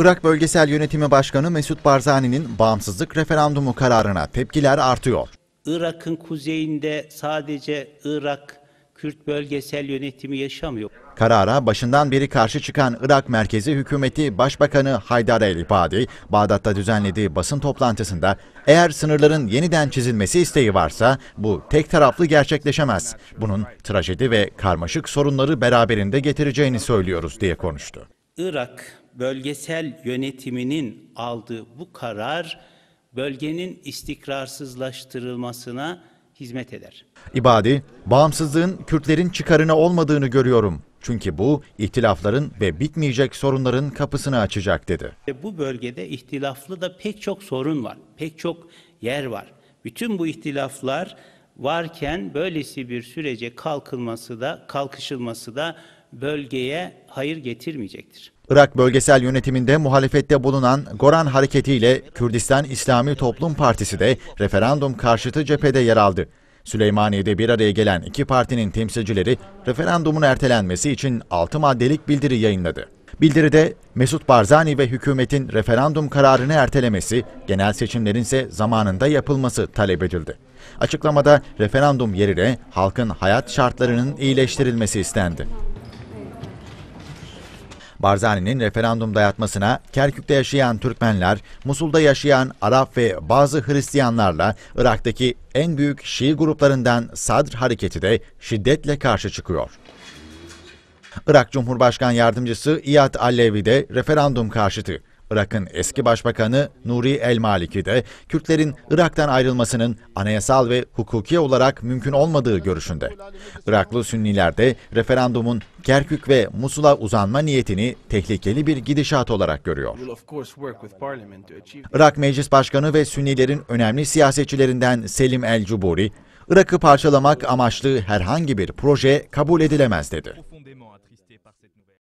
Irak Bölgesel Yönetimi Başkanı Mesut Barzani'nin bağımsızlık referandumu kararına tepkiler artıyor. Irak'ın kuzeyinde sadece Irak Kürt bölgesel yönetimi yaşamıyor. Karara başından beri karşı çıkan Irak Merkezi Hükümeti Başbakanı Haydar el-İbadi, Bağdat'ta düzenlediği basın toplantısında eğer sınırların yeniden çizilmesi isteği varsa bu tek taraflı gerçekleşemez. Bunun trajedi ve karmaşık sorunları beraberinde getireceğini söylüyoruz diye konuştu. Irak bölgesel yönetiminin aldığı bu karar bölgenin istikrarsızlaştırılmasına hizmet eder. İbadi, bağımsızlığın Kürtlerin çıkarına olmadığını görüyorum. Çünkü bu ihtilafların ve bitmeyecek sorunların kapısını açacak dedi. Bu bölgede ihtilaflı da pek çok sorun var, pek çok yer var. Bütün bu ihtilaflar varken böylesi bir sürece kalkılması da, kalkışılması da bölgeye hayır getirmeyecektir. Irak bölgesel yönetiminde muhalefette bulunan Goran Hareketi ile Kürdistan İslami Toplum Partisi de referandum karşıtı cephede yer aldı. Süleymaniye'de bir araya gelen iki partinin temsilcileri referandumun ertelenmesi için 6 maddelik bildiri yayınladı. Bildiride Mesut Barzani ve hükümetin referandum kararını ertelemesi, genel seçimlerin ise zamanında yapılması talep edildi. Açıklamada referandum yerine halkın hayat şartlarının iyileştirilmesi istendi. Barzani'nin referandum dayatmasına Kerkük'te yaşayan Türkmenler, Musul'da yaşayan Arap ve bazı Hristiyanlarla Irak'taki en büyük Şii gruplarından Sadr hareketi de şiddetle karşı çıkıyor. Irak Cumhurbaşkan Yardımcısı İyad Allevi de referandum karşıtı. Irak'ın eski başbakanı Nuri El Maliki de Kürtlerin Irak'tan ayrılmasının anayasal ve hukuki olarak mümkün olmadığı görüşünde. Iraklı Sünniler de referandumun Kerkük ve Musul'a uzanma niyetini tehlikeli bir gidişat olarak görüyor. Irak Meclis Başkanı ve Sünnilerin önemli siyasetçilerinden Selim El Cuburi, Irak'ı parçalamak amaçlı herhangi bir proje kabul edilemez dedi.